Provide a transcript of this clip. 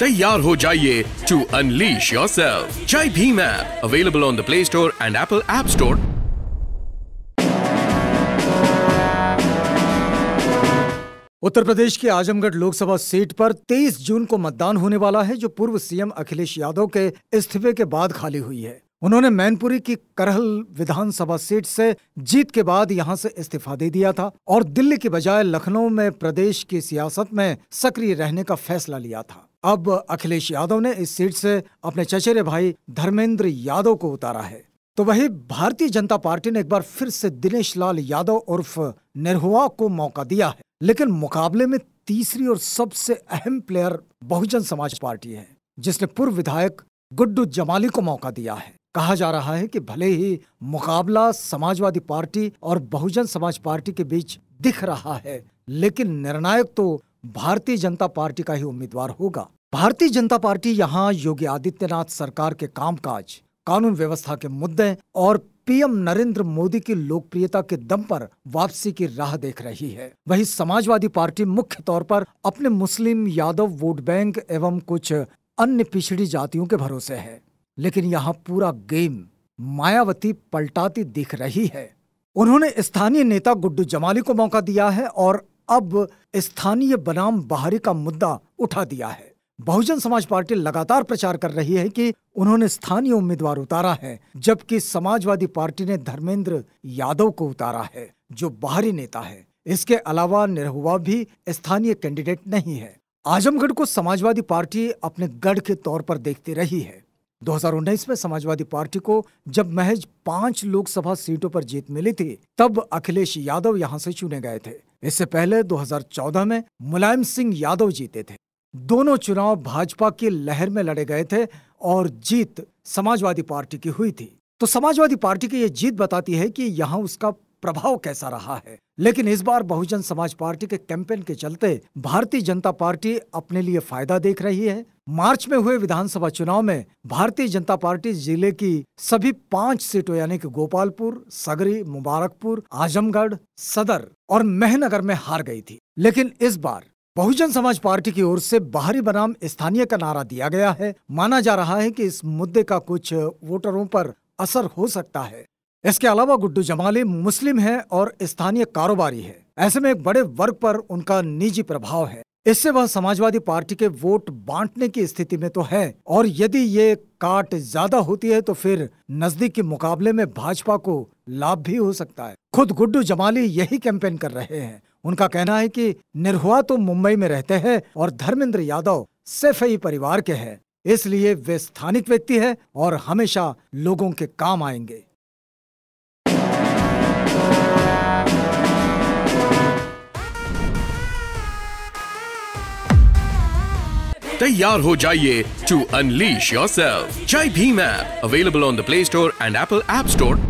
तैयार हो जाइए to unleash yourself Jai Bhim app available on the Play Store and Apple App Store Uttar Pradesh के Azamgarh Lok Sabha seat पर 23 जून को मतदान होने वाला है जो पूर्व सीएम अखिलेश यादव के इस्तीफे के बाद खाली हुई है उन्होंने मैनपुरी की करहल विधानसभा सीट से जीत के बाद यहां से इस्तीफा दे दिया था और दिल्ली की बजाय लखनऊ में प्रदेश की सियासत में सक्रिय रहने का फैसला लिया था अब अखिलेश यादव ने इस सीट से अपने चचेरे भाई धर्मेंद्र यादव को उतारा है तो वही भारतीय जनता पार्टी ने एक बार फिर से दिनेश लाल यादव उर्फ निरहुआ को मौका दिया है लेकिन मुकाबले में तीसरी और सबसे अहम प्लेयर बहुजन समाज पार्टी है जिसने पूर्व विधायक गुड्डू जमाली को मौका दिया है कहा जा रहा है कि भले ही मुकाबला समाजवादी पार्टी और बहुजन समाज पार्टी के बीच दिख रहा है लेकिन निर्णायक तो भारतीय जनता पार्टी का ही उम्मीदवार होगा भारतीय जनता पार्टी यहाँ योगी आदित्यनाथ सरकार के कामकाज कानून व्यवस्था के मुद्दे और पीएम नरेंद्र मोदी की लोकप्रियता के दम पर वापसी की राह देख रही है वहीं समाजवादी पार्टी मुख्य तौर पर अपने मुस्लिम यादव वोट बैंक एवं कुछ अन्य पिछड़ी जातियों के भरोसे है लेकिन यहां पूरा गेम मायावती पलटाती दिख रही है उन्होंने स्थानीय नेता गुड्डू जमाली को मौका दिया है और अब स्थानीय बनाम बाहरी का मुद्दा उठा दिया है बहुजन समाज पार्टी लगातार प्रचार कर रही है कि उन्होंने स्थानीय उम्मीदवार उतारा है जबकि समाजवादी पार्टी ने धर्मेंद्र यादव को उतारा है जो बाहरी नेता है इसके अलावा निरहुआ भी स्थानीय कैंडिडेट नहीं है आजमगढ़ को समाजवादी पार्टी अपने गढ़ के तौर पर देखती रही है 2019 में समाजवादी पार्टी को जब महज पांच लोकसभा सीटों पर जीत मिली थी तब अखिलेश यादव यहां से चुने गए थे इससे पहले 2014 में मुलायम सिंह यादव जीते थे दोनों चुनाव भाजपा की लहर में लड़े गए थे और जीत समाजवादी पार्टी की हुई थी तो समाजवादी पार्टी की यह जीत बताती है कि यहाँ उसका प्रभाव कैसा रहा है लेकिन इस बार बहुजन समाज पार्टी के कैंपेन के चलते भारतीय जनता पार्टी अपने लिए फायदा देख रही है मार्च में हुए विधानसभा चुनाव में भारतीय जनता पार्टी जिले की सभी पांच सीटों यानी कि गोपालपुर सगरी मुबारकपुर आजमगढ़ सदर और मेहनगर में हार गई थी लेकिन इस बार बहुजन समाज पार्टी की ओर से बाहरी बनाम स्थानीय का नारा दिया गया है माना जा रहा है कि इस मुद्दे का कुछ वोटरों पर असर हो सकता है इसके अलावा गुड्डू जमाली मुस्लिम है और स्थानीय कारोबारी है ऐसे में एक बड़े वर्ग पर उनका निजी प्रभाव है इससे वह समाजवादी पार्टी के वोट बांटने की स्थिति में तो है और यदि ये काट ज्यादा होती है तो फिर नजदीक के मुकाबले में भाजपा को लाभ भी हो सकता है खुद गुड्डू जमाली यही कैंपेन कर रहे हैं उनका कहना है कि निर्हुआ तो मुंबई में रहते हैं और धर्मेंद्र यादव ही परिवार के हैं इसलिए वे स्थानिक व्यक्ति है और हमेशा लोगों के काम आएंगे तैयार हो जाइए to unleash yourself Jai Bhim app available on the Play Store and Apple App store